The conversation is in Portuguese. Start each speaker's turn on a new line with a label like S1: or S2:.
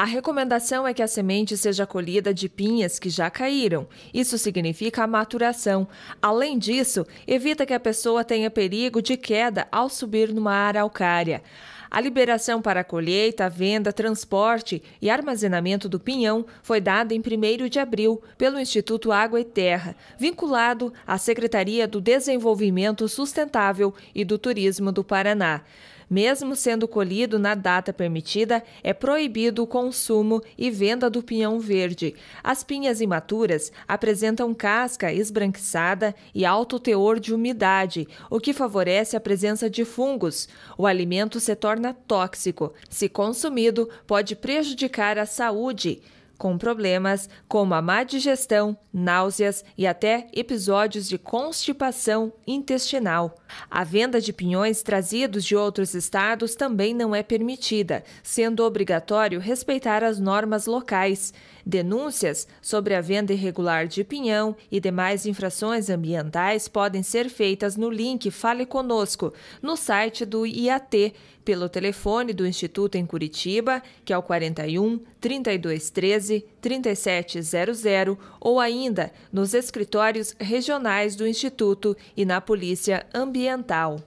S1: A recomendação é que a semente seja colhida de pinhas que já caíram. Isso significa a maturação. Além disso, evita que a pessoa tenha perigo de queda ao subir numa araucária. A liberação para a colheita, venda, transporte e armazenamento do pinhão foi dada em 1 de abril pelo Instituto Água e Terra, vinculado à Secretaria do Desenvolvimento Sustentável e do Turismo do Paraná. Mesmo sendo colhido na data permitida, é proibido o consumo e venda do pinhão verde. As pinhas imaturas apresentam casca esbranquiçada e alto teor de umidade, o que favorece a presença de fungos. O alimento se torna tóxico. Se consumido, pode prejudicar a saúde com problemas como a má digestão, náuseas e até episódios de constipação intestinal. A venda de pinhões trazidos de outros estados também não é permitida, sendo obrigatório respeitar as normas locais. Denúncias sobre a venda irregular de pinhão e demais infrações ambientais podem ser feitas no link Fale Conosco, no site do IAT, pelo telefone do Instituto em Curitiba, que é o 41 3213 15 3700 ou ainda nos escritórios regionais do Instituto e na Polícia Ambiental.